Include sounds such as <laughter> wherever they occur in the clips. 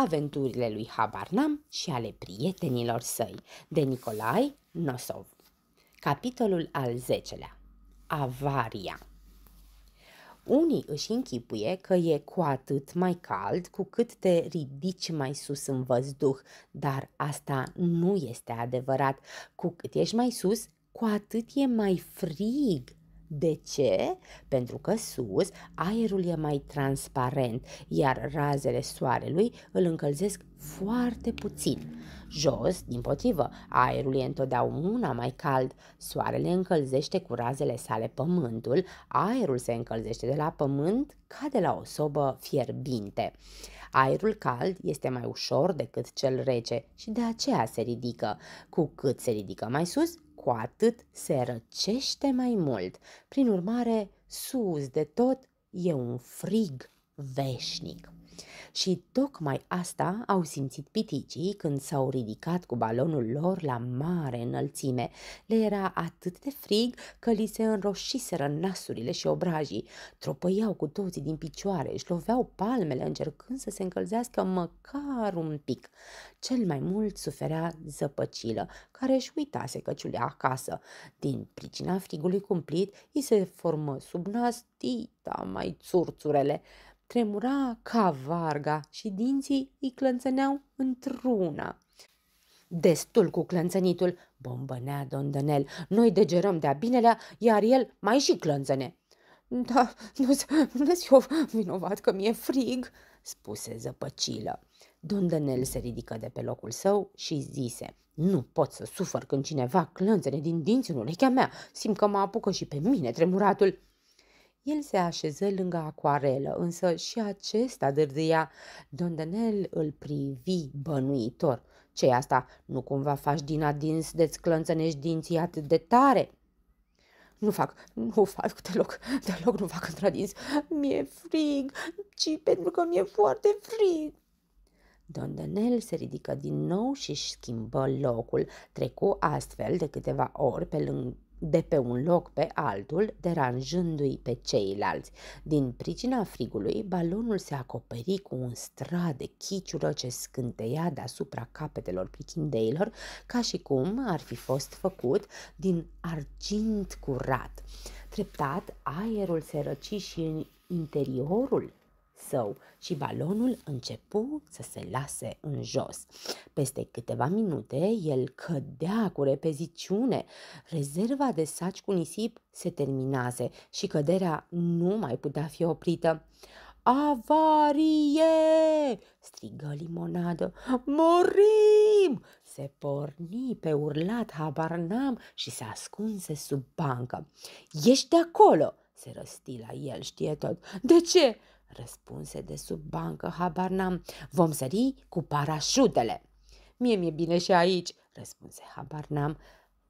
aventurile lui Habarnam și ale prietenilor săi, de Nicolai Nosov. Capitolul al 10-lea Avaria Unii își închipuie că e cu atât mai cald cu cât te ridici mai sus în văzduh, dar asta nu este adevărat. Cu cât ești mai sus, cu atât e mai frig de ce? Pentru că sus aerul e mai transparent, iar razele soarelui îl încălzesc foarte puțin. Jos, din potrivă, aerul e întotdeauna mai cald, soarele încălzește cu razele sale pământul, aerul se încălzește de la pământ ca de la o sobă fierbinte. Aerul cald este mai ușor decât cel rece și de aceea se ridică. Cu cât se ridică mai sus, cu atât se răcește mai mult. Prin urmare, sus de tot e un frig veșnic și tocmai asta au simțit piticii când s-au ridicat cu balonul lor la mare înălțime. Le era atât de frig că li se înroșiseră nasurile și obrajii. Tropăiau cu toții din picioare, își loveau palmele încercând să se încălzească măcar un pic. Cel mai mult suferea zăpăcilă, care își uitase căciulea acasă. Din pricina frigului cumplit, îi se formă sub nas tita mai țurțurele tremura ca varga și dinții îi clănțăneau într-una. Destul cu clănțănitul, bombănea Dondănel. Noi degerăm de-a binelea, iar el mai și clănțăne. Da, nu sunt eu vinovat că mi-e frig, spuse zăpăcilă. Dondănel se ridică de pe locul său și zise, nu pot să sufăr când cineva clănțăne din dinții în urechea mea, simt că mă apucă și pe mine tremuratul. El se așeză lângă acoarelă, însă și acesta dârdâia. Dondanel îl privi bănuitor. ce asta? Nu cumva faci din adins de-ți clănțănești dinții atât de tare?" Nu fac, nu fac deloc, deloc nu fac întradins. Mi-e frig, ci pentru că mi-e foarte frig. Don Danel se ridică din nou și își schimbă locul. Trecu astfel de câteva ori pe lângă de pe un loc pe altul, deranjându-i pe ceilalți. Din pricina frigului, balonul se acoperi cu un strat de chiciură ce scânteia deasupra capetelor prichindeilor, ca și cum ar fi fost făcut din argint curat. Treptat, aerul se răci și în interiorul său și balonul începu să se lase în jos. Peste câteva minute, el cădea cu repeziciune. Rezerva de saci cu nisip se terminase și căderea nu mai putea fi oprită. Avarie! strigă limonadă. Morim! Se porni pe urlat, Habarnam și se ascunse sub bancă. Ești de acolo! se răsti la el, știe tot. De ce? Răspunse de sub bancă, habar n-am, vom sări cu parașutele. Mie mi-e bine și aici, răspunse habar n-am.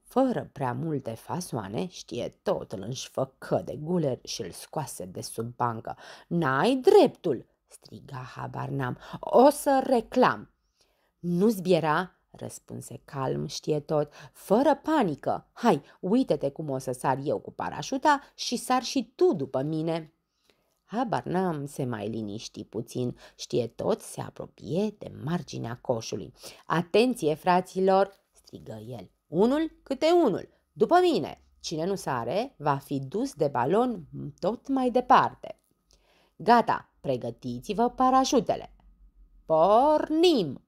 Fără prea multe fasoane, știe totul își făcă de guler și îl scoase de sub bancă. N-ai dreptul, striga habar n-am, o să reclam. Nu zbiera, răspunse calm, știe tot, fără panică. Hai, uite-te cum o să sar eu cu parașuta și sar și tu după mine. Habar n-am, se mai liniști puțin, știe tot, se apropie de marginea coșului. Atenție, fraților, strigă el. Unul câte unul, după mine. Cine nu sare va fi dus de balon tot mai departe. Gata, pregătiți-vă parașutele. Pornim!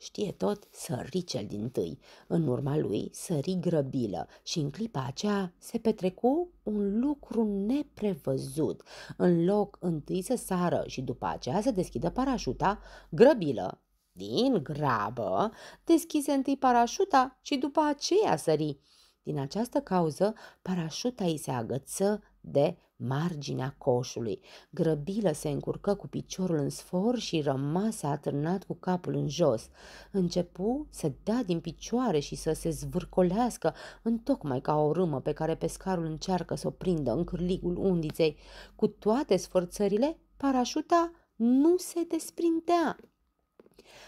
Știe tot, sări cel din tâi. În urma lui sări grăbilă și în clipa aceea se petrecu un lucru neprevăzut. În loc întâi să sară și după aceea să deschidă parașuta, grăbilă, din grabă, deschise întâi parașuta și după aceea sări. Din această cauză, parașuta îi se agăță de marginea coșului. Grăbilă se încurcă cu piciorul în sfor și rămase atârnat cu capul în jos. Începu să dea din picioare și să se zvârcolească, întocmai ca o râmă pe care pescarul încearcă să o prindă în cârligul undiței. Cu toate sforțările, parașuta nu se desprindea.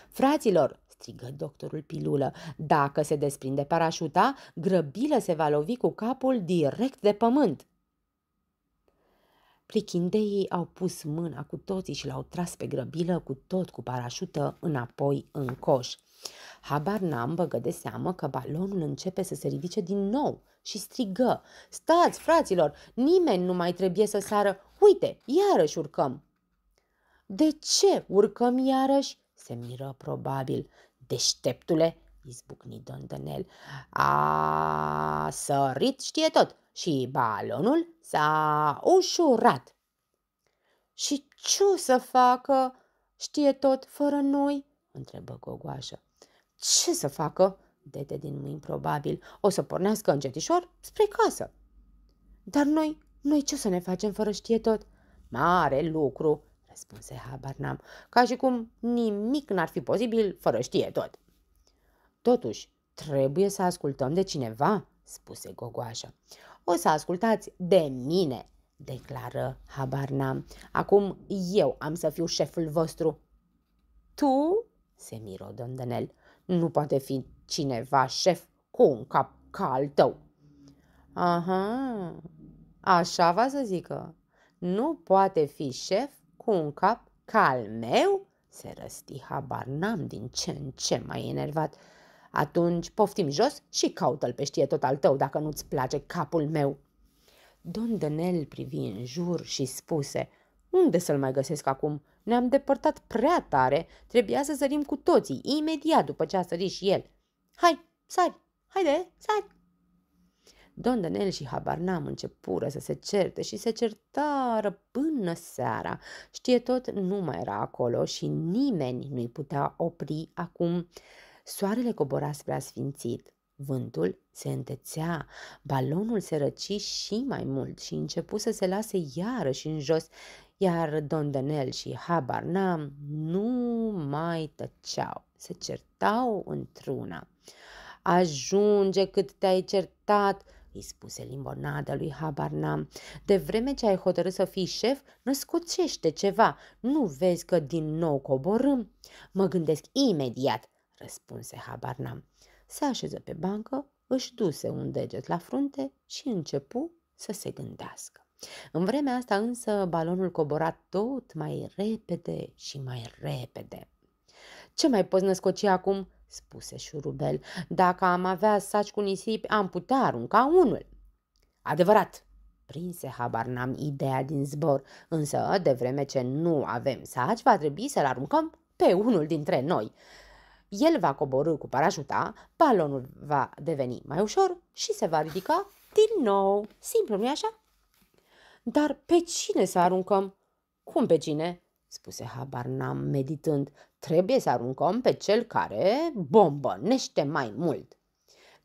Fraților, strigă doctorul Pilulă. Dacă se desprinde parașuta, grăbilă se va lovi cu capul direct de pământ. Plichindeii au pus mâna cu toții și l-au tras pe grăbilă cu tot cu parașută înapoi în coș. Habar n-am băgă de seamă că balonul începe să se ridice din nou și strigă. Stați, fraților, nimeni nu mai trebuie să sară. Uite, iarăși urcăm. De ce urcăm iarăși? Se miră probabil. Deșteptule, izbucni Dondănel. A sărit știe tot și balonul s-a ușurat. Și ce o să facă? Știe tot fără noi? întrebă Gogoașă. Ce să facă? Dete din mâini probabil. O să pornească încetișor spre casă. Dar noi, noi ce o să ne facem fără știe tot? Mare lucru, răspunse Habarnam. ca și cum nimic n-ar fi posibil fără știe tot. Totuși, trebuie să ascultăm de cineva, spuse Gogoașă o să ascultați de mine, declară Habarnam. Acum eu am să fiu șeful vostru. Tu? se miră Dondănel. Nu poate fi cineva șef cu un cap ca al tău. Aha, așa va să zică. Nu poate fi șef cu un cap ca al meu? Se răsti habar n-am din ce în ce mai enervat. Atunci poftim jos și caută-l pe știe tot al tău dacă nu-ți place capul meu. Don Dănel privi în jur și spuse, unde să-l mai găsesc acum? Ne-am depărtat prea tare, trebuia să sărim cu toții, imediat după ce a sărit și el. Hai, sari, haide, sari! Don Danel și Habarnam începură să se certe și se certară până seara. Știe tot, nu mai era acolo și nimeni nu-i putea opri acum. Soarele cobora spre asfințit, vântul se întețea, balonul se răci și mai mult și începu să se lase iarăși în jos, iar Don Dondanel și Habarnam nu mai tăceau, se certau într-una. Ajunge cât te-ai certat!" îi spuse limbonada lui Habarnam. De vreme ce ai hotărât să fii șef, născucește ceva. Nu vezi că din nou coborâm? Mă gândesc imediat răspunse, habar n-am. Se așeză pe bancă, își duse un deget la frunte și începu să se gândească. În vremea asta însă balonul cobora tot mai repede și mai repede. Ce mai poți născoci acum?" spuse șurubel. Dacă am avea saci cu nisip, am putea arunca unul." Adevărat!" prinse habar n-am ideea din zbor, însă de vreme ce nu avem saci, va trebui să-l aruncăm pe unul dintre noi el va coborâ cu parajuta, balonul va deveni mai ușor și se va ridica din nou. Simplu, nu-i așa? Dar pe cine să aruncăm? Cum pe cine? spuse Habarnam meditând. Trebuie să aruncăm pe cel care bombănește mai mult.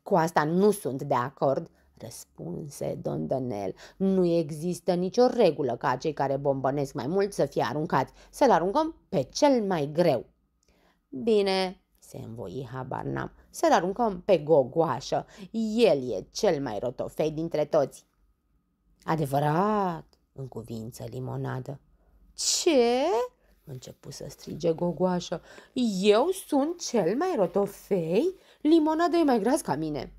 Cu asta nu sunt de acord, răspunse Don Danel. Nu există nicio regulă ca cei care bombănesc mai mult să fie aruncați. Să-l aruncăm pe cel mai greu. Bine, se învoi, habar n-am, să-l aruncăm pe gogoașă. El e cel mai rotofei dintre toți. Adevărat, în cuvință limonadă. Ce? Începu să strige gogoașă. Eu sunt cel mai rotofei? Limonada e mai gras ca mine.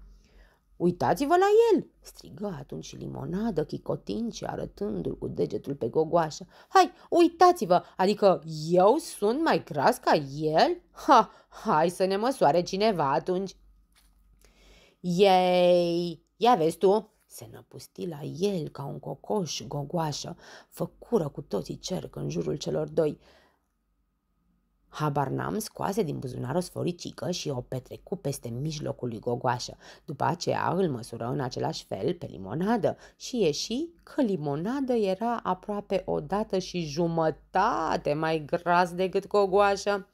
Uitați-vă la el!" strigă atunci limonadă, chicotind și arătându-l cu degetul pe gogoașă. Hai, uitați-vă! Adică eu sunt mai gras ca el? Ha, hai să ne măsoare cineva atunci!" Ei, ia vezi tu!" Se năpusti la el ca un cocoș gogoașă, făcură cu toții cerc în jurul celor doi. Habar n-am scoase din buzunar o sforicică și o petrecu peste mijlocul lui Gogoașă. După aceea îl măsură în același fel pe limonadă și ieși că limonadă era aproape o dată și jumătate mai gras decât Gogoașă.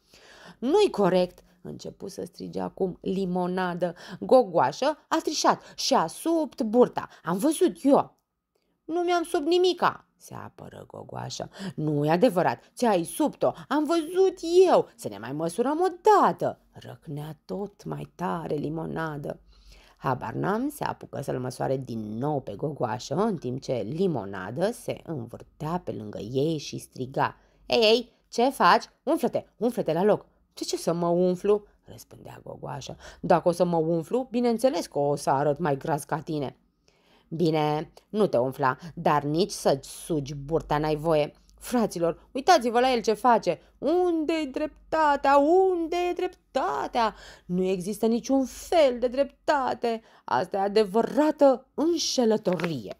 Nu-i corect!" început să strige acum limonadă. Gogoașă a strișat și a subt burta. Am văzut eu. Nu mi-am sub nimica, se apără gogoașa. Nu e adevărat, ți-ai subto, am văzut eu, să ne mai măsurăm o dată. Răcnea tot mai tare limonadă. Habar n-am se apucă să-l măsoare din nou pe gogoașă, în timp ce limonadă se învârtea pe lângă ei și striga. Ei, ei, ce faci? Umflă-te, umflă-te la loc. Ce ce să mă umflu? răspundea gogoașa. Dacă o să mă umflu, bineînțeles că o să arăt mai gras ca tine. Bine, nu te umfla, dar nici să-ți sugi burta n-ai voie. Fraților, uitați-vă la el ce face! unde e dreptatea? unde e dreptatea? Nu există niciun fel de dreptate! Asta e adevărată înșelătorie!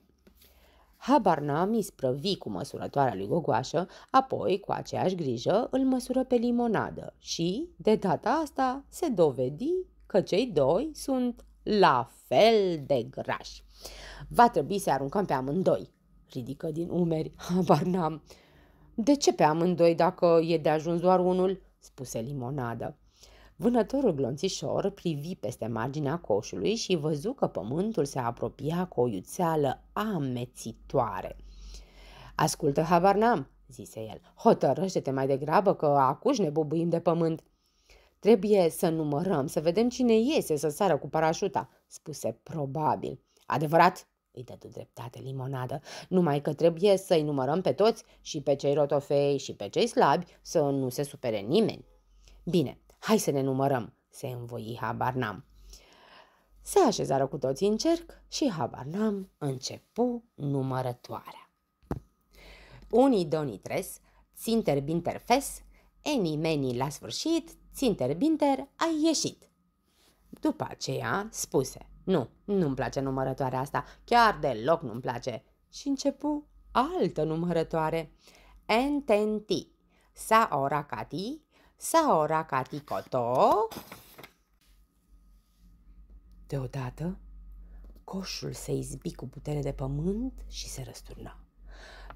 Habar n-am isprăvi cu măsurătoarea lui Gogoașă, apoi, cu aceeași grijă, îl măsură pe limonadă și, de data asta, se dovedi că cei doi sunt la fel de grași. Va trebui să aruncăm pe amândoi. Ridică din umeri, <laughs> habar n-am. De ce pe amândoi dacă e de ajuns doar unul? spuse limonadă. Vânătorul glonțișor privi peste marginea coșului și văzu că pământul se apropia cu o iuțeală amețitoare. Ascultă, habar n-am, zise el, hotărăște-te mai degrabă că acuși ne bubuim de pământ. Trebuie să numărăm, să vedem cine iese să sară cu parașuta, spuse probabil. Adevărat, îi dădu dreptate limonadă, numai că trebuie să-i numărăm pe toți și pe cei rotofei și pe cei slabi să nu se supere nimeni. Bine, hai să ne numărăm, se învoi Habarnam. Se așezară cu toții în cerc și Habarnam începu numărătoarea. Unii donii tres, ținter binter fes, eni meni la sfârșit, ținter binter ai ieșit. După aceea spuse – nu, nu-mi place numărătoarea asta, chiar deloc nu-mi place. Și începu altă numărătoare. Ententi, sa ora cati, sa ora cati coto. Deodată, coșul se izbi cu putere de pământ și se răsturna.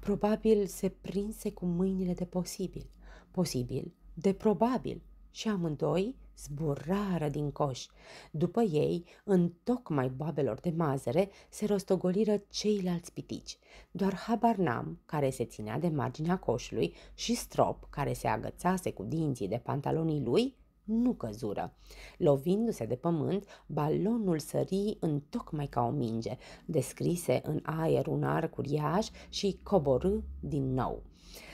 Probabil se prinse cu mâinile de posibil, posibil de probabil, și amândoi zburară din coș. După ei, în tocmai babelor de mazăre, se rostogoliră ceilalți pitici. Doar Habarnam, care se ținea de marginea coșului, și Strop, care se agățase cu dinții de pantalonii lui, nu căzură. Lovindu-se de pământ, balonul sări în tocmai ca o minge, descrise în aer un arc uriaș și coborâ din nou.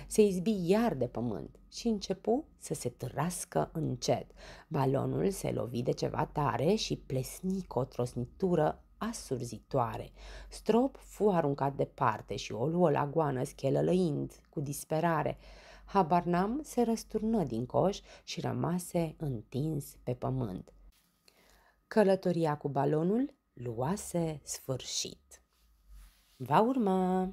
Se izbi iar de pământ și începu să se târască încet. Balonul se lovi de ceva tare și plesni cu o trosnitură asurzitoare. Strop fu aruncat departe și o luă la goană schelălăind cu disperare. Habarnam se răsturnă din coș și rămase întins pe pământ. Călătoria cu balonul luase sfârșit. Va urma!